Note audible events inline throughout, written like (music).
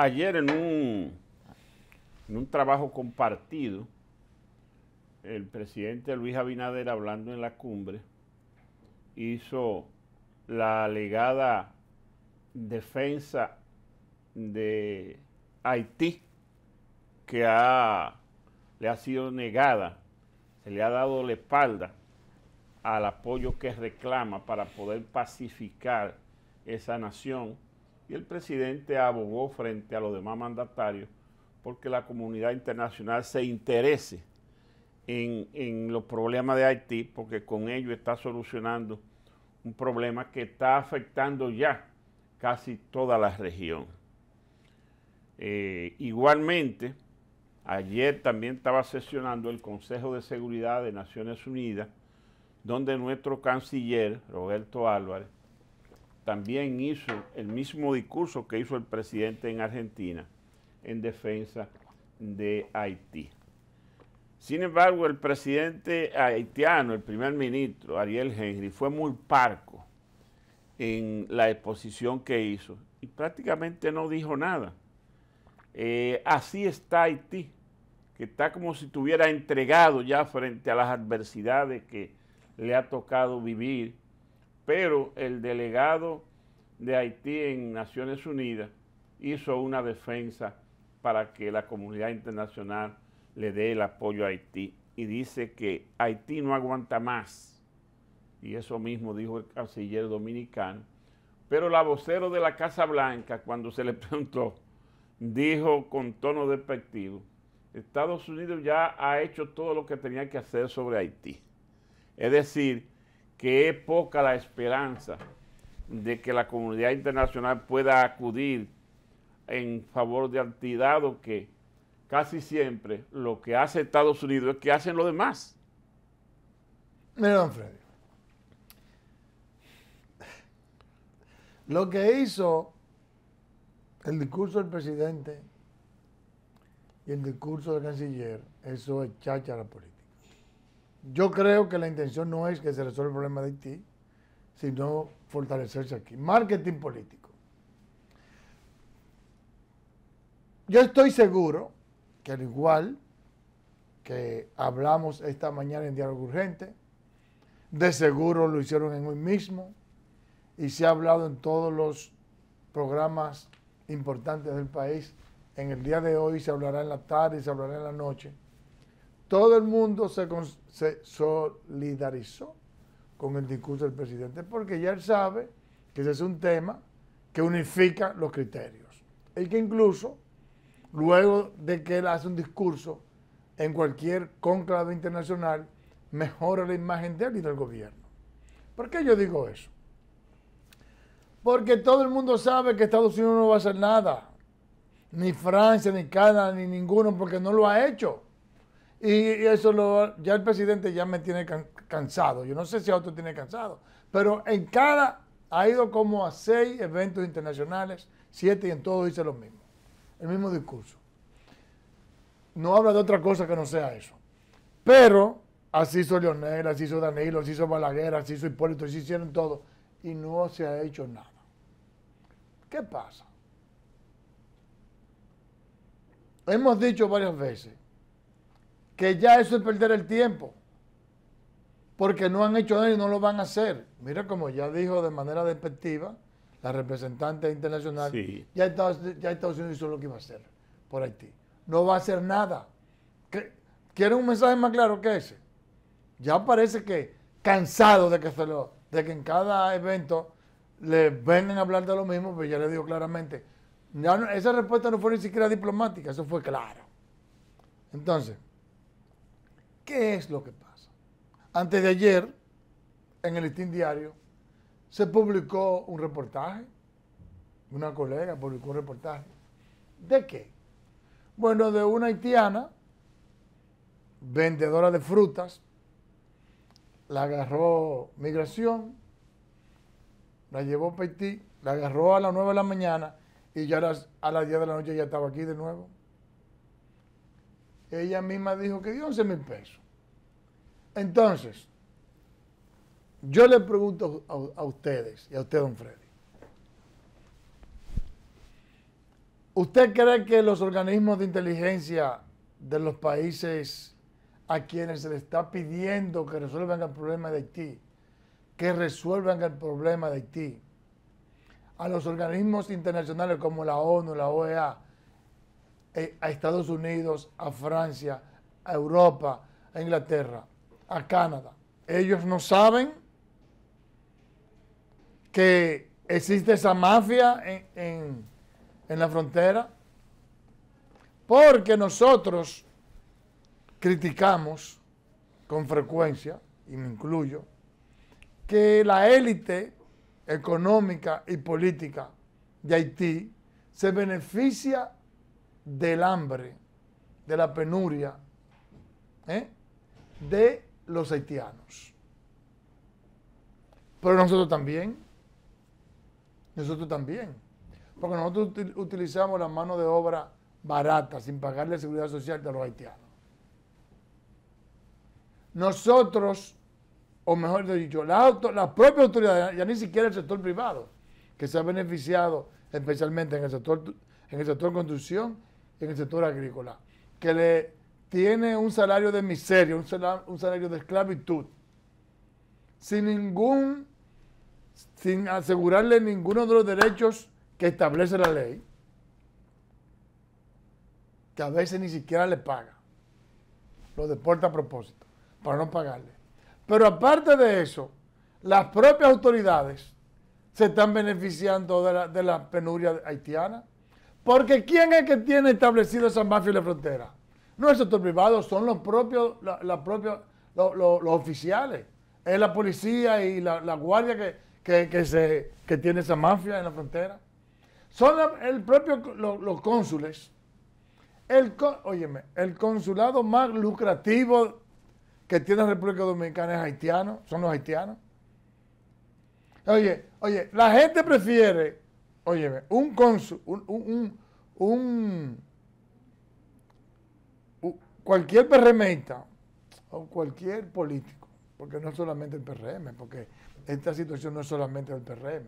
Ayer en un, en un trabajo compartido, el presidente Luis Abinader hablando en la cumbre hizo la alegada defensa de Haití que le ha sido negada, se le ha dado la espalda al apoyo que reclama para poder pacificar esa nación y el presidente abogó frente a los demás mandatarios porque la comunidad internacional se interese en, los problemas de Haití, porque con ello está solucionando un problema que está afectando ya casi toda la región. Eh, igualmente, ayer también estaba sesionando el Consejo de Seguridad de Naciones Unidas, donde nuestro canciller, Roberto Álvarez, también hizo el mismo discurso que hizo el presidente en Argentina en defensa de Haití. Sin embargo, el presidente haitiano, el primer ministro, Ariel Henry, fue muy parco en la exposición que hizo y prácticamente no dijo nada. Eh, así está Haití, que está como si estuviera entregado ya frente a las adversidades que le ha tocado vivir pero el delegado de Haití en Naciones Unidas hizo una defensa para que la comunidad internacional le dé el apoyo a Haití y dice que Haití no aguanta más. Y eso mismo dijo el canciller dominicano. Pero la vocero de la Casa Blanca, cuando se le (laughs) preguntó, dijo con tono despectivo, Estados Unidos ya ha hecho todo lo que tenía que hacer sobre Haití. Es decir, que es poca la esperanza de que la comunidad internacional pueda acudir en favor de dado que casi siempre lo que hace Estados Unidos es que hacen los demás. Mira, don Freddy. Lo que hizo el discurso del presidente y el discurso del canciller, eso es chacha la política. Yo creo que la intención no es que se resuelva el problema de Haití, sino fortalecerse aquí. Marketing político. Yo estoy seguro que al igual que hablamos esta mañana en Diálogo Urgente, de seguro lo hicieron en hoy mismo y se ha hablado en todos los programas importantes del país. En el día de hoy se hablará en la tarde, se hablará en la noche todo el mundo se, solidarizó con el discurso del presidente, porque ya él sabe que ese es un tema que unifica los criterios. Y que incluso, luego de que él hace un discurso en cualquier conclave internacional, mejora la imagen de él y del gobierno. ¿Por qué yo digo eso? Porque todo el mundo sabe que Estados Unidos no va a hacer nada, ni Francia, ni Canadá, ni ninguno, porque no lo ha hecho. Y eso lo, ya el presidente ya me tiene cansado. Yo no sé si a otro tiene cansado. Pero en cada, ha ido como a seis eventos internacionales, siete y en todos dice lo mismo. El mismo discurso. No habla de otra cosa que no sea eso. Pero así hizo Leonel, así hizo Danilo, así hizo Balaguer, así hizo Hipólito, así hicieron todo. Y no se ha hecho nada. ¿Qué pasa? Hemos dicho varias veces que ya eso es perder el tiempo, porque no han hecho nada y no lo van a hacer. Mira, como ya dijo de manera despectiva, la representante internacional, ya, Estados, ya Unidos hizo lo que iba a hacer por Haití. No va a hacer nada. ¿Quieren un mensaje más claro que ese? Ya parece que cansado de que, se de que en cada evento le vengan a hablar de lo mismo, pues ya le digo claramente, esa respuesta no fue ni siquiera diplomática, eso fue claro. Entonces, ¿Qué es lo que pasa? Antes de ayer, en el listín diario, se publicó un reportaje, una colega publicó un reportaje. ¿De qué? Bueno, de una haitiana, vendedora de frutas, la agarró migración, la llevó a Haití, la agarró a las 9 de la mañana y ya a las, a las 10 de la noche ya estaba aquí de nuevo ella misma dijo que dio 11 mil pesos. Entonces, yo le pregunto a, ustedes y a usted, don Freddy. ¿Usted cree que los organismos de inteligencia de los países a quienes se le está pidiendo que resuelvan el problema de Haití, que resuelvan el problema de Haití, a los organismos internacionales como la ONU, la OEA, eh, a Estados Unidos, a Francia, a Europa, a Inglaterra, a Canadá. Ellos no saben que existe esa mafia en, la frontera. Porque nosotros criticamos con frecuencia, y me incluyo, que la élite económica y política de Haití se beneficia del hambre, de la penuria ¿eh? de los haitianos. Pero nosotros también, nosotros también, porque nosotros utilizamos la mano de obra barata sin pagarle la seguridad social de los haitianos. Nosotros, o mejor dicho, la, la propia autoridad, ya ni siquiera el sector privado, que se ha beneficiado especialmente en el sector, en el sector construcción en el sector agrícola, que le tiene un salario de miseria, un salario, de esclavitud, sin ningún, sin asegurarle ninguno de los derechos que establece la ley, que a veces ni siquiera le paga. Lo deporta a propósito, para no pagarle. Pero aparte de eso, las propias autoridades se están beneficiando de la, de la penuria haitiana. Porque ¿quién es que tiene establecido esa mafia en la frontera? No es el sector privado, son los propios, la, los oficiales. Es la policía y la, guardia que, se, tiene esa mafia en la frontera. Son el propio, los cónsules. El, óyeme, el consulado más lucrativo que tiene la República Dominicana es haitiano, son los haitianos. Oye, oye, la gente prefiere Óyeme, un cónsul, un, cualquier PRMista o cualquier político, porque no es solamente el PRM, porque esta situación no es solamente el PRM,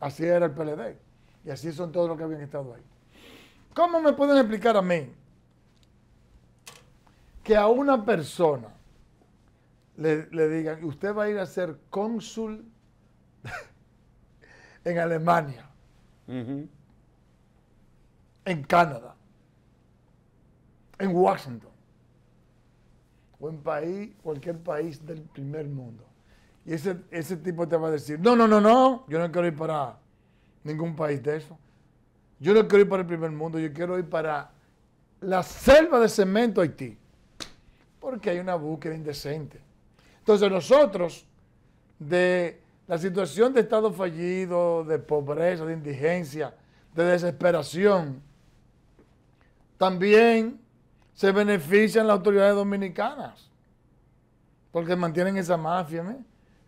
así era el PLD y así son todos los que habían estado ahí. ¿Cómo me pueden explicar a mí que a una persona le, le digan, usted va a ir a ser cónsul (laughs) en Alemania? en Canadá, en Washington, o en país, cualquier país del primer mundo. Y ese, ese tipo te va a decir, no, no, no, no, yo no quiero ir para ningún país de eso. Yo no quiero ir para el primer mundo, yo quiero ir para la selva de cemento Haití. Porque hay una búsqueda indecente. Entonces nosotros, de la situación de Estado fallido, de pobreza, de indigencia, de desesperación, también se benefician las autoridades dominicanas, porque mantienen esa mafia,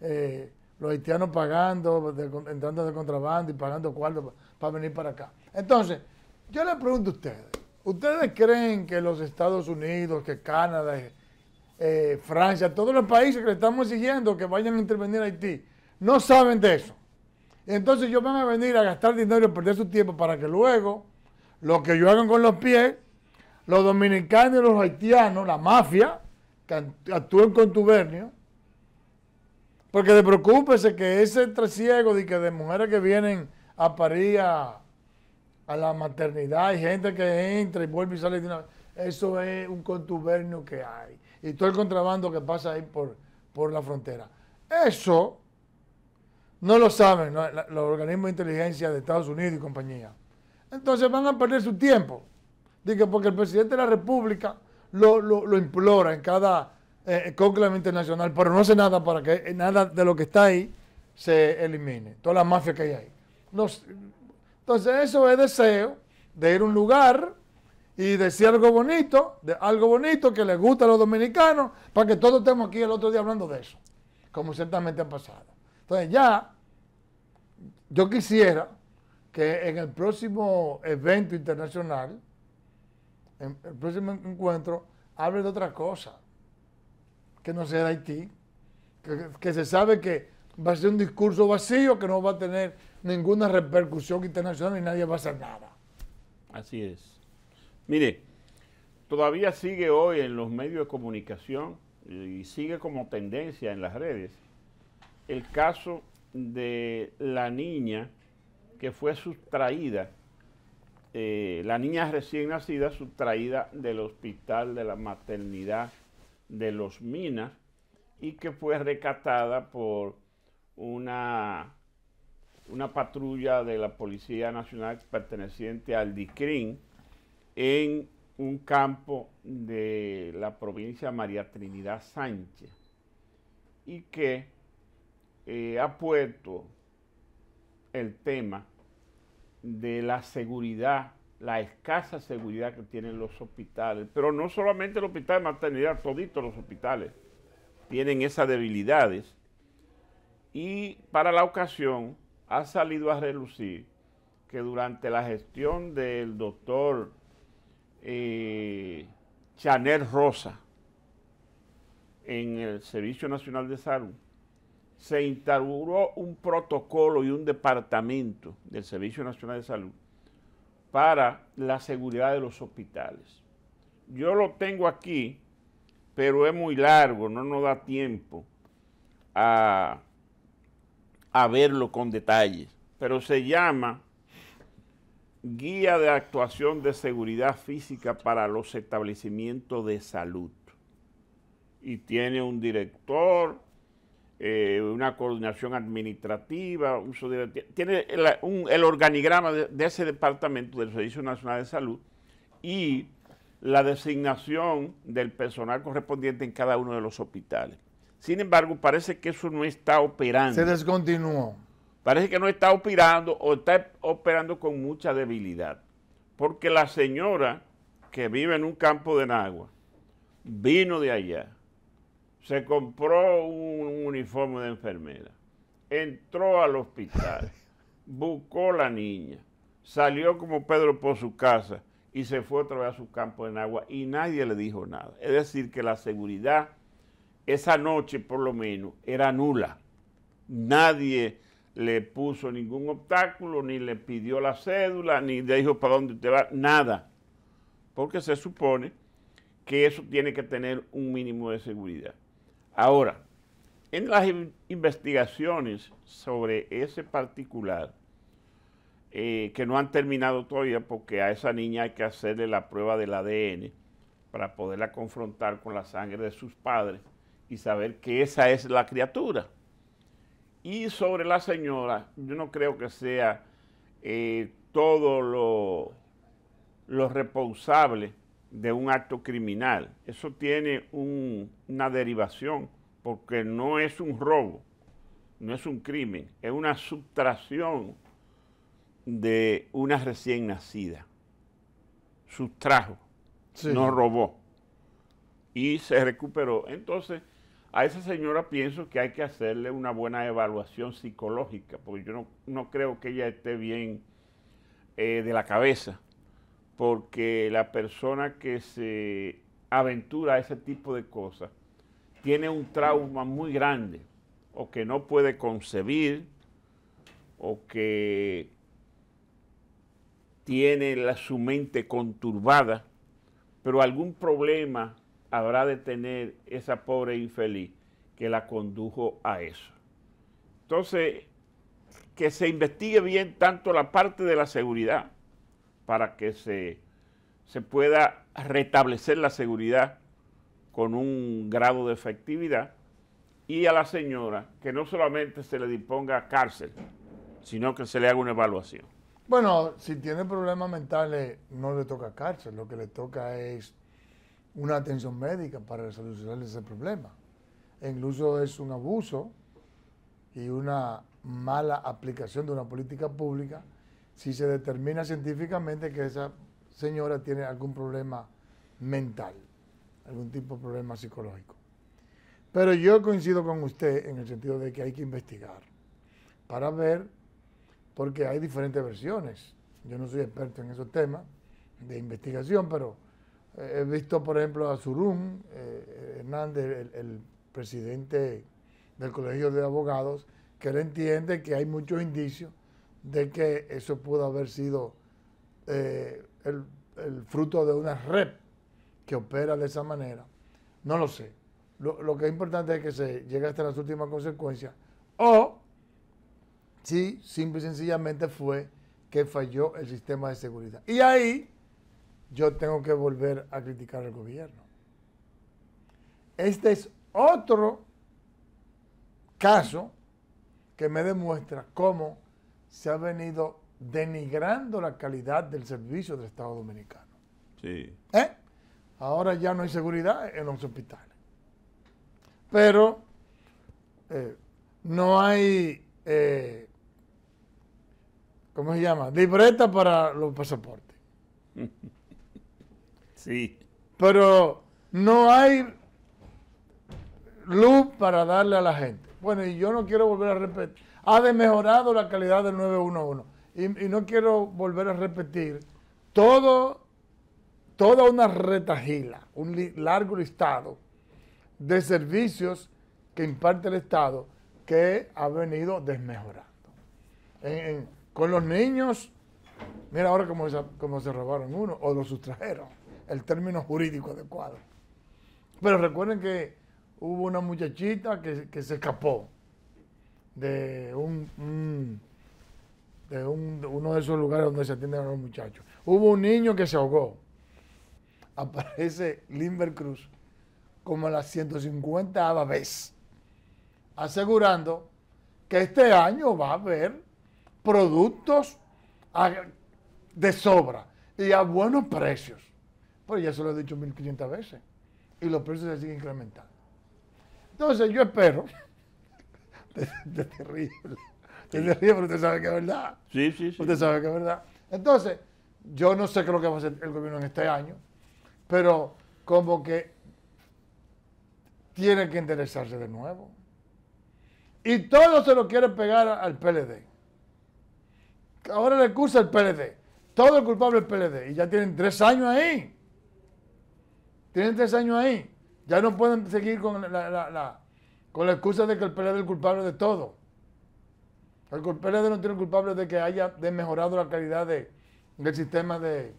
eh, los haitianos pagando, entrando de contrabando y pagando cuartos para venir para acá. Entonces, yo le pregunto a ustedes, ¿ustedes creen que los Estados Unidos, que Canadá, eh, Francia, todos los países que le estamos exigiendo que vayan a intervenir a Haití, no saben de eso. Entonces yo van a venir a gastar dinero y perder su tiempo para que luego lo que yo hagan con los pies, los dominicanos y los haitianos, la mafia, que actúen con tubernio. Porque de preocúpese que ese trasiego de, que de mujeres que vienen a París a, la maternidad, y gente que entra y vuelve y sale de Eso es un contubernio que hay. Y todo el contrabando que pasa ahí por, por la frontera. Eso no lo saben los organismos de inteligencia de Estados Unidos y compañía. Entonces van a perder su tiempo. Dice porque el presidente de la República lo, implora en cada eh, conclave internacional, pero no hace nada para que eh, nada de lo que está ahí se elimine. Toda la mafia que hay ahí. entonces eso es deseo de ir a un lugar y decir algo bonito, de algo bonito que le gusta a los dominicanos, para que todos estemos aquí el otro día hablando de eso, como ciertamente ha pasado. Entonces ya, yo quisiera que en el próximo evento internacional, en el próximo encuentro, hable de otra cosa, que no sea de Haití, que, que se sabe que va a ser un discurso vacío, que no va a tener ninguna repercusión internacional y nadie va a hacer nada. Así es. Mire, todavía sigue hoy en los medios de comunicación y sigue como tendencia en las redes el caso de la niña que fue sustraída, eh, la niña recién nacida sustraída del hospital de la maternidad de los Minas y que fue recatada por una, una patrulla de la Policía Nacional perteneciente al DICRIN en un campo de la provincia María Trinidad Sánchez y que eh, ha puesto el tema de la seguridad, la escasa seguridad que tienen los hospitales, pero no solamente el hospital de maternidad, toditos los hospitales tienen esas debilidades. Y para la ocasión ha salido a relucir que durante la gestión del doctor eh, Chanel Rosa en el Servicio Nacional de Salud, se instauró un protocolo y un departamento del Servicio Nacional de Salud para la seguridad de los hospitales. Yo lo tengo aquí, pero es muy largo, no nos da tiempo a, a verlo con detalles. Pero se llama Guía de Actuación de Seguridad Física para los Establecimientos de Salud. Y tiene un director, eh, una coordinación administrativa, tiene el, organigrama de, de, ese departamento del Servicio Nacional de Salud y la designación del personal correspondiente en cada uno de los hospitales. Sin embargo, parece que eso no está operando. Se descontinuó. Parece que no está operando o está operando con mucha debilidad. Porque la señora que vive en un campo de Nagua vino de allá, se compró un uniforme de enfermera, entró al hospital, (laughs) buscó la niña, salió como Pedro por su casa y se fue otra vez a su campo en agua y nadie le dijo nada. Es decir, que la seguridad esa noche por lo menos era nula. Nadie le puso ningún obstáculo, ni le pidió la cédula, ni le dijo para dónde usted va, nada. Porque se supone que eso tiene que tener un mínimo de seguridad. Ahora, en las investigaciones sobre ese particular, eh, que no han terminado todavía porque a esa niña hay que hacerle la prueba del ADN para poderla confrontar con la sangre de sus padres y saber que esa es la criatura. Y sobre la señora, yo no creo que sea eh, todo lo, lo responsable de un acto criminal. Eso tiene una derivación porque no es un robo, no es un crimen, es una sustracción de una recién nacida. Sustrajo, no robó y se recuperó. Entonces, a esa señora pienso que hay que hacerle una buena evaluación psicológica, porque yo no, creo que ella esté bien eh, de la cabeza porque la persona que se aventura a ese tipo de cosas tiene un trauma muy grande o que no puede concebir o que tiene la, su mente conturbada, pero algún problema habrá de tener esa pobre infeliz que la condujo a eso. Entonces, que se investigue bien tanto la parte de la seguridad, para que se, pueda restablecer la seguridad con un grado de efectividad y a la señora que no solamente se le disponga cárcel, sino que se le haga una evaluación. Bueno, si tiene problemas mentales no le toca cárcel, lo que le toca es una atención médica para solucionar ese problema. E incluso es un abuso y una mala aplicación de una política pública si se determina científicamente que esa señora tiene algún problema mental, algún tipo de problema psicológico. Pero yo coincido con usted en el sentido de que hay que investigar para ver, porque hay diferentes versiones. Yo no soy experto en esos temas de investigación, pero eh, he visto, por ejemplo, a Zurum eh, Hernández, el presidente del Colegio de Abogados, que él entiende que hay muchos indicios de que eso pudo haber sido eh, el, fruto de una red que opera de esa manera. No lo sé. Lo, lo que es importante es que se llegue hasta las últimas consecuencias. O si simple y sencillamente fue que falló el sistema de seguridad. Y ahí yo tengo que volver a criticar al gobierno. Este es otro caso que me demuestra cómo se ha venido denigrando la calidad del servicio del Estado Dominicano. Sí. ¿Eh? Ahora ya no hay seguridad en los hospitales. Pero eh, no hay, eh, ¿cómo se llama? Libreta para los pasaportes. (laughs) Sí. Pero no hay luz para darle a la gente. Bueno, y yo no quiero volver a repetir ha desmejorado la calidad del 911. Y, no quiero volver a repetir todo, toda una retajila, un largo listado de servicios que imparte el Estado que ha venido desmejorando. con los niños, mira ahora cómo se, se robaron uno o lo sustrajeron, el término jurídico adecuado. Pero recuerden que hubo una muchachita que, que se escapó de un, de, uno de esos lugares donde se atienden a los muchachos. Hubo un niño que se ahogó. Aparece Limbercruz Cruz como a las 150 vez, asegurando que este año va a haber productos de sobra y a buenos precios. Pues ya se lo he dicho 1500 veces y los precios se siguen incrementando. Entonces yo espero (laughs) es terrible. Es terrible, pero usted sabe que es verdad. Sí, sí, sí. Usted sabe que es verdad. Entonces, yo no sé qué es lo que va a hacer el gobierno en este año, pero como que tiene que interesarse de nuevo. Y todo se lo quiere pegar al PLD. Ahora le acusa el PLD. Todo el culpable es PLD. Y ya tienen tres años ahí. Tienen tres años ahí. Ya no pueden seguir con la, con la excusa de que el PLD es el culpable de todo. El PLD no tiene el culpable de que haya desmejorado la calidad del sistema de...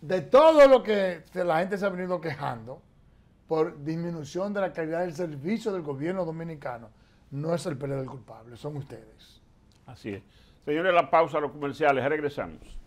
De todo lo que la gente se ha venido quejando por disminución de la calidad del servicio del gobierno dominicano, no es el PLD el culpable, son ustedes. Así es. Señores, la pausa, a los comerciales, regresamos.